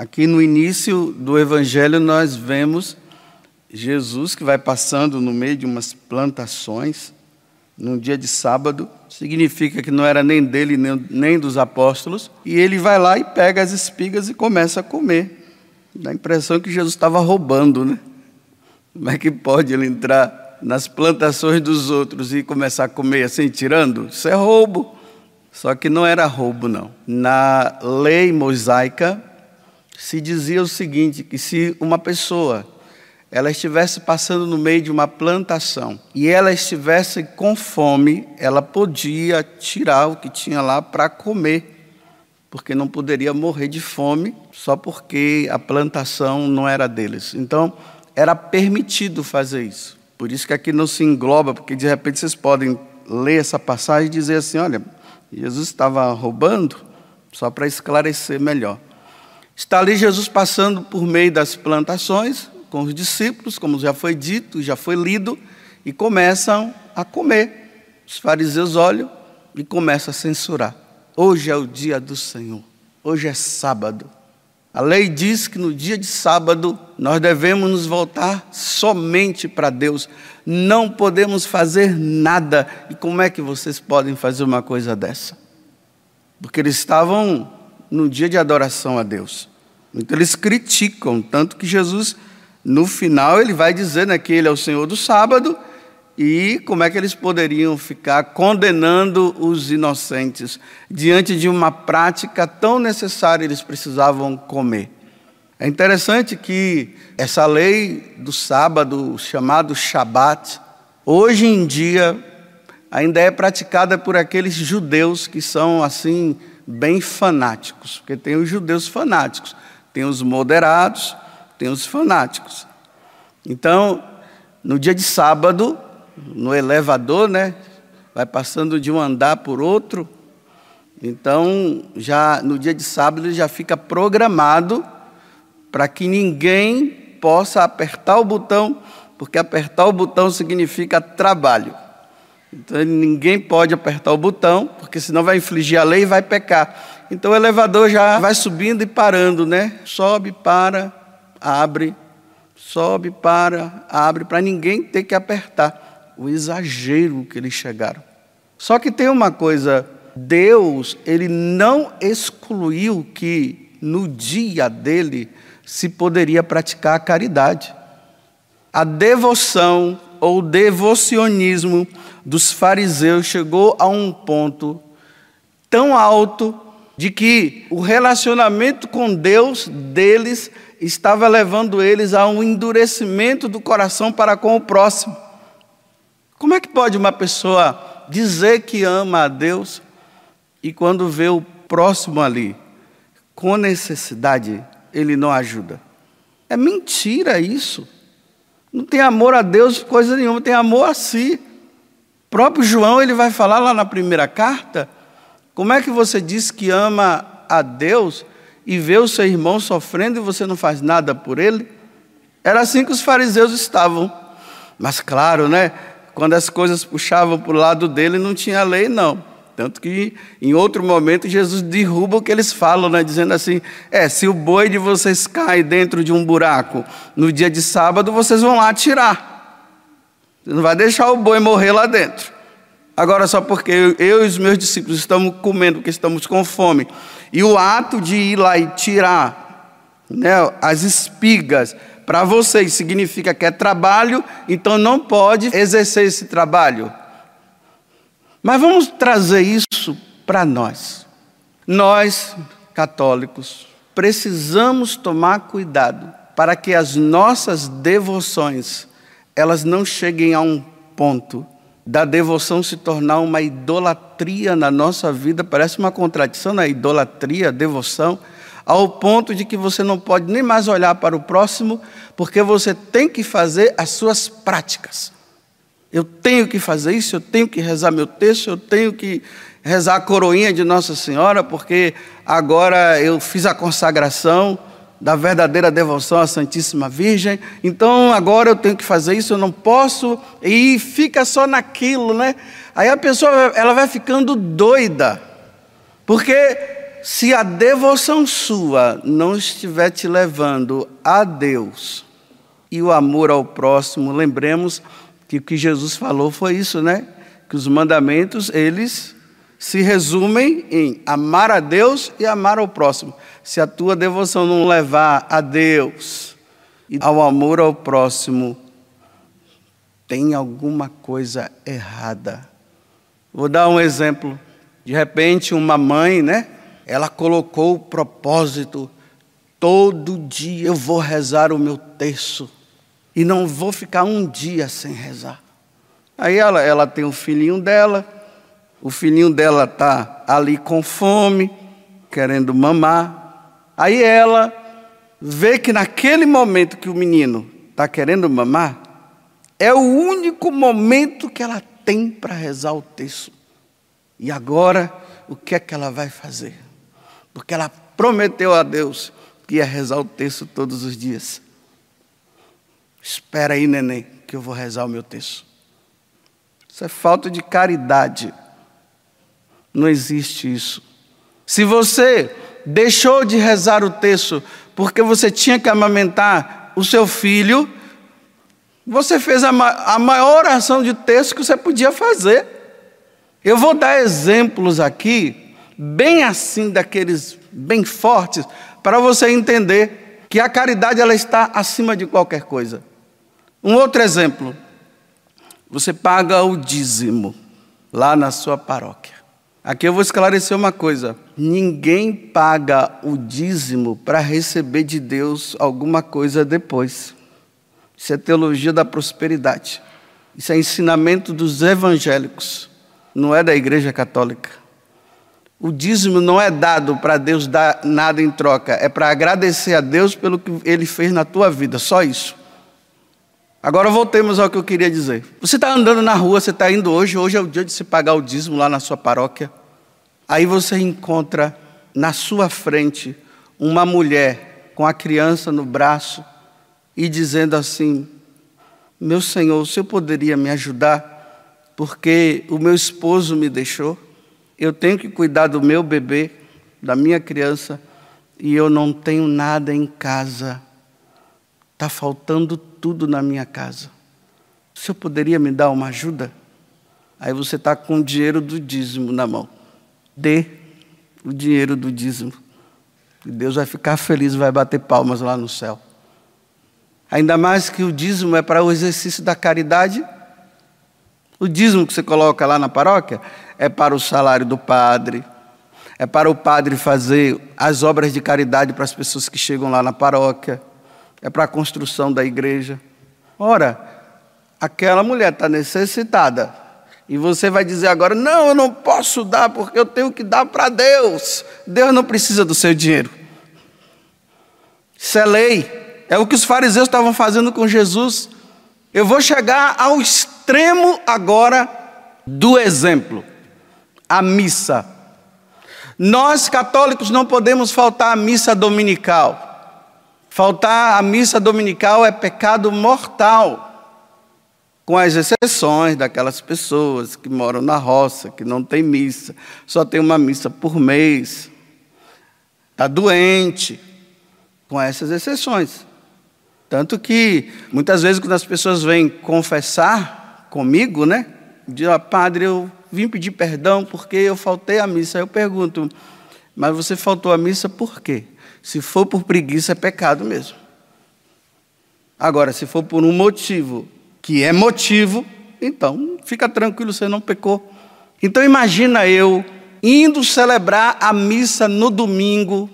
Aqui no início do evangelho nós vemos Jesus que vai passando no meio de umas plantações num dia de sábado, significa que não era nem dele nem, nem dos apóstolos, e ele vai lá e pega as espigas e começa a comer. Dá a impressão que Jesus estava roubando, né? Como é que pode ele entrar nas plantações dos outros e começar a comer assim, tirando? Isso é roubo. Só que não era roubo, não. Na lei mosaica, se dizia o seguinte, que se uma pessoa ela estivesse passando no meio de uma plantação e ela estivesse com fome, ela podia tirar o que tinha lá para comer, porque não poderia morrer de fome só porque a plantação não era deles. Então, era permitido fazer isso. Por isso que aqui não se engloba, porque de repente vocês podem ler essa passagem e dizer assim: olha, Jesus estava roubando, só para esclarecer melhor. Está ali Jesus passando por meio das plantações com os discípulos, como já foi dito, já foi lido, e começam a comer. Os fariseus olham e começam a censurar. Hoje é o dia do Senhor, hoje é sábado. A lei diz que no dia de sábado nós devemos nos voltar somente para Deus, não podemos fazer nada. E como é que vocês podem fazer uma coisa dessa? Porque eles estavam no dia de adoração a Deus. Então eles criticam, tanto que Jesus, no final, ele vai dizer né, que ele é o Senhor do sábado, e como é que eles poderiam ficar condenando os inocentes diante de uma prática tão necessária, eles precisavam comer. É interessante que essa lei do sábado, chamado Shabat, hoje em dia ainda é praticada por aqueles judeus que são assim bem fanáticos, porque tem os judeus fanáticos, tem os moderados, tem os fanáticos. Então, no dia de sábado, no elevador, né, vai passando de um andar por outro. Então, já no dia de sábado já fica programado para que ninguém possa apertar o botão, porque apertar o botão significa trabalho. Então ninguém pode apertar o botão, porque senão vai infligir a lei e vai pecar. Então o elevador já vai subindo e parando, né? Sobe, para, abre, sobe, para, abre, para ninguém ter que apertar. O exagero que eles chegaram. Só que tem uma coisa, Deus, ele não excluiu que no dia dele se poderia praticar a caridade. A devoção ou devocionismo dos fariseus chegou a um ponto tão alto de que o relacionamento com Deus deles estava levando eles a um endurecimento do coração para com o próximo. Como é que pode uma pessoa dizer que ama a Deus e quando vê o próximo ali com necessidade, ele não ajuda? É mentira isso. Não tem amor a Deus coisa nenhuma, tem amor a si próprio João ele vai falar lá na primeira carta, como é que você diz que ama a Deus e vê o seu irmão sofrendo e você não faz nada por ele? Era assim que os fariseus estavam. Mas claro, né? Quando as coisas puxavam para o lado dele, não tinha lei, não. Tanto que em outro momento Jesus derruba o que eles falam, né? dizendo assim: é, se o boi de vocês cai dentro de um buraco no dia de sábado, vocês vão lá tirar não vai deixar o boi morrer lá dentro. Agora, só porque eu, eu e os meus discípulos estamos comendo, porque estamos com fome. E o ato de ir lá e tirar né, as espigas para vocês significa que é trabalho, então não pode exercer esse trabalho. Mas vamos trazer isso para nós. Nós, católicos, precisamos tomar cuidado para que as nossas devoções elas não cheguem a um ponto da devoção se tornar uma idolatria na nossa vida, parece uma contradição na né? idolatria, devoção, ao ponto de que você não pode nem mais olhar para o próximo, porque você tem que fazer as suas práticas. Eu tenho que fazer isso, eu tenho que rezar meu texto, eu tenho que rezar a coroinha de Nossa Senhora, porque agora eu fiz a consagração, da verdadeira devoção à Santíssima Virgem. Então agora eu tenho que fazer isso, eu não posso e fica só naquilo, né? Aí a pessoa ela vai ficando doida. Porque se a devoção sua não estiver te levando a Deus e o amor ao próximo, lembremos que o que Jesus falou foi isso, né? Que os mandamentos, eles se resumem em amar a Deus e amar ao próximo se a tua devoção não levar a Deus e ao amor ao próximo, tem alguma coisa errada. Vou dar um exemplo. De repente, uma mãe, né? Ela colocou o propósito: todo dia eu vou rezar o meu terço e não vou ficar um dia sem rezar. Aí ela, ela tem o filhinho dela, o filhinho dela está ali com fome, querendo mamar, Aí ela vê que naquele momento que o menino está querendo mamar, é o único momento que ela tem para rezar o texto. E agora, o que é que ela vai fazer? Porque ela prometeu a Deus que ia rezar o texto todos os dias. Espera aí, neném, que eu vou rezar o meu texto. Isso é falta de caridade. Não existe isso. Se você deixou de rezar o texto porque você tinha que amamentar o seu filho, você fez a, ma a maior oração de texto que você podia fazer. Eu vou dar exemplos aqui, bem assim, daqueles bem fortes, para você entender que a caridade ela está acima de qualquer coisa. Um outro exemplo. Você paga o dízimo lá na sua paróquia. Aqui eu vou esclarecer uma coisa. Ninguém paga o dízimo para receber de Deus alguma coisa depois. Isso é teologia da prosperidade. Isso é ensinamento dos evangélicos, não é da Igreja Católica. O dízimo não é dado para Deus dar nada em troca, é para agradecer a Deus pelo que ele fez na tua vida, só isso. Agora voltemos ao que eu queria dizer. Você está andando na rua, você está indo hoje, hoje é o dia de se pagar o dízimo lá na sua paróquia. Aí você encontra na sua frente uma mulher com a criança no braço e dizendo assim: Meu Senhor, o senhor poderia me ajudar? Porque o meu esposo me deixou, eu tenho que cuidar do meu bebê, da minha criança, e eu não tenho nada em casa. Está faltando tudo na minha casa. O senhor poderia me dar uma ajuda? Aí você está com o dinheiro do dízimo na mão dê o dinheiro do dízimo. E Deus vai ficar feliz, vai bater palmas lá no céu. Ainda mais que o dízimo é para o exercício da caridade. O dízimo que você coloca lá na paróquia é para o salário do padre, é para o padre fazer as obras de caridade para as pessoas que chegam lá na paróquia, é para a construção da igreja. Ora, aquela mulher está necessitada, e você vai dizer agora: não, eu não posso dar porque eu tenho que dar para Deus. Deus não precisa do seu dinheiro. Isso é lei. É o que os fariseus estavam fazendo com Jesus. Eu vou chegar ao extremo agora do exemplo: a missa. Nós católicos não podemos faltar à missa dominical. Faltar à missa dominical é pecado mortal com as exceções daquelas pessoas que moram na roça, que não tem missa, só tem uma missa por mês, está doente, com essas exceções. Tanto que, muitas vezes, quando as pessoas vêm confessar comigo, né? Diz, ah, padre, eu vim pedir perdão porque eu faltei à missa. Eu pergunto, mas você faltou à missa por quê? Se for por preguiça, é pecado mesmo. Agora, se for por um motivo que é motivo, então fica tranquilo, você não pecou. Então imagina eu indo celebrar a missa no domingo,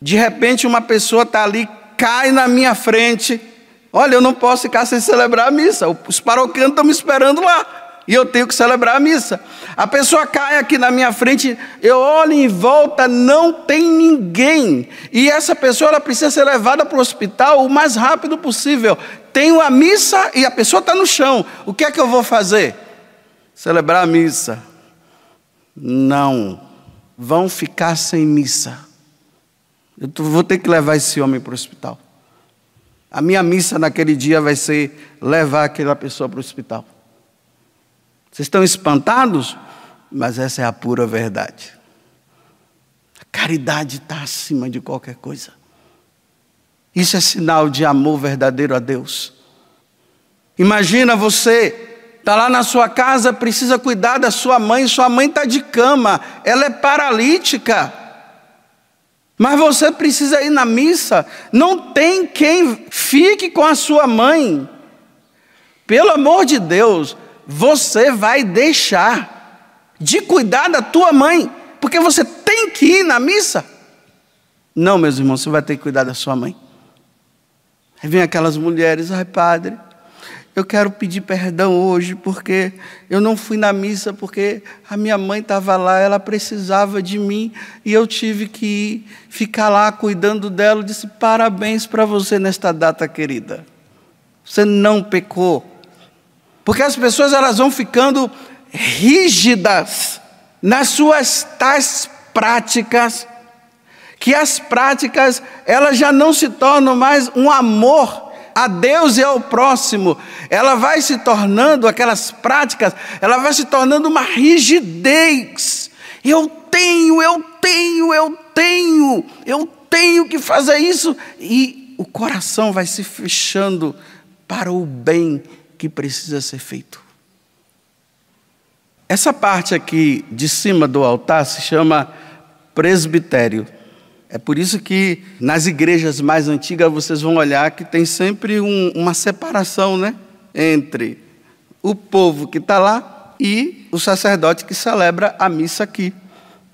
de repente uma pessoa está ali, cai na minha frente. Olha, eu não posso ficar sem celebrar a missa. Os paroquianos estão me esperando lá e eu tenho que celebrar a missa. A pessoa cai aqui na minha frente, eu olho em volta, não tem ninguém. E essa pessoa ela precisa ser levada para o hospital o mais rápido possível. Tenho a missa e a pessoa está no chão. O que é que eu vou fazer? Celebrar a missa. Não. Vão ficar sem missa. Eu vou ter que levar esse homem para o hospital. A minha missa naquele dia vai ser levar aquela pessoa para o hospital. Vocês estão espantados? Mas essa é a pura verdade. A caridade está acima de qualquer coisa. Isso é sinal de amor verdadeiro a Deus. Imagina você Está lá na sua casa, precisa cuidar da sua mãe, sua mãe está de cama, ela é paralítica. Mas você precisa ir na missa, não tem quem fique com a sua mãe. Pelo amor de Deus, você vai deixar de cuidar da tua mãe, porque você tem que ir na missa. Não, meus irmãos, você vai ter que cuidar da sua mãe. Aí vem aquelas mulheres, ai padre, eu quero pedir perdão hoje porque eu não fui na missa porque a minha mãe estava lá, ela precisava de mim e eu tive que ir, ficar lá cuidando dela. Eu disse parabéns para você nesta data, querida. Você não pecou. Porque as pessoas elas vão ficando rígidas nas suas tais práticas, que as práticas elas já não se tornam mais um amor a Deus e ao próximo. Ela vai se tornando aquelas práticas, ela vai se tornando uma rigidez. Eu tenho, eu tenho, eu tenho, eu tenho que fazer isso e o coração vai se fechando para o bem que precisa ser feito. Essa parte aqui de cima do altar se chama presbitério. É por isso que nas igrejas mais antigas vocês vão olhar que tem sempre um, uma separação né? entre o povo que está lá e o sacerdote que celebra a missa aqui.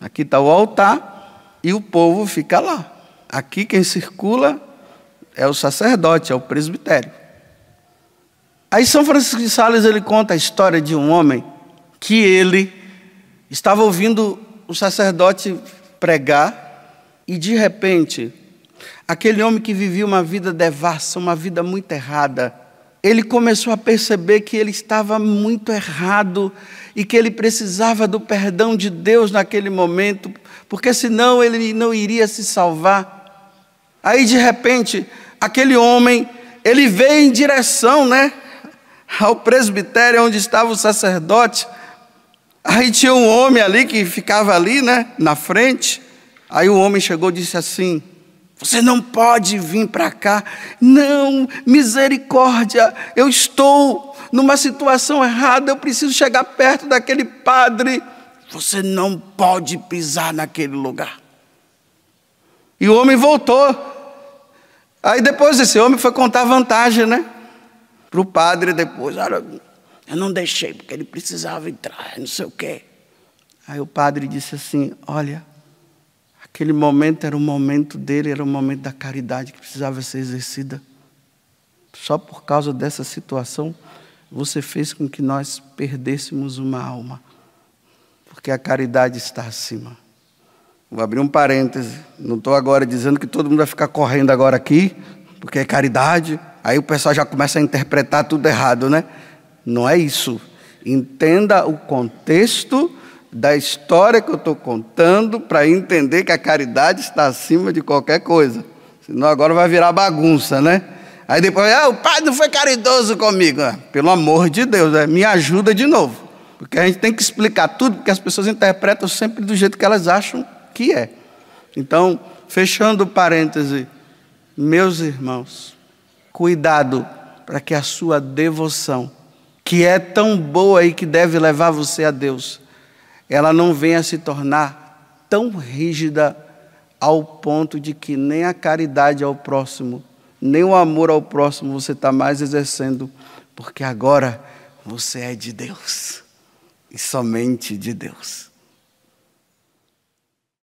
Aqui está o altar e o povo fica lá. Aqui quem circula é o sacerdote, é o presbitério. Aí São Francisco de Sales ele conta a história de um homem que ele estava ouvindo o sacerdote pregar e de repente aquele homem que vivia uma vida devassa, uma vida muito errada, ele começou a perceber que ele estava muito errado e que ele precisava do perdão de Deus naquele momento, porque senão ele não iria se salvar. Aí de repente aquele homem ele veio em direção, né? ao presbitério onde estava o sacerdote. Aí tinha um homem ali que ficava ali, né, na frente. Aí o homem chegou e disse assim: Você não pode vir para cá. Não, misericórdia, eu estou numa situação errada, eu preciso chegar perto daquele padre. Você não pode pisar naquele lugar. E o homem voltou. Aí depois esse homem foi contar vantagem, né? para o padre depois. Olha, eu não deixei porque ele precisava entrar, não sei o quê. Aí o padre disse assim: Olha, aquele momento era o momento dele, era o momento da caridade que precisava ser exercida. Só por causa dessa situação, você fez com que nós perdêssemos uma alma. Porque a caridade está acima. Vou abrir um parêntese. Não estou agora dizendo que todo mundo vai ficar correndo agora aqui, porque é caridade. Aí o pessoal já começa a interpretar tudo errado, né? Não é isso. Entenda o contexto da história que eu estou contando para entender que a caridade está acima de qualquer coisa. Senão agora vai virar bagunça, né? Aí depois, ah, o pai não foi caridoso comigo. Ah, pelo amor de Deus, é, me ajuda de novo. Porque a gente tem que explicar tudo, porque as pessoas interpretam sempre do jeito que elas acham que é. Então, fechando o parêntese, meus irmãos, Cuidado para que a sua devoção, que é tão boa e que deve levar você a Deus, ela não venha se tornar tão rígida ao ponto de que nem a caridade ao próximo, nem o amor ao próximo você está mais exercendo, porque agora você é de Deus e somente de Deus.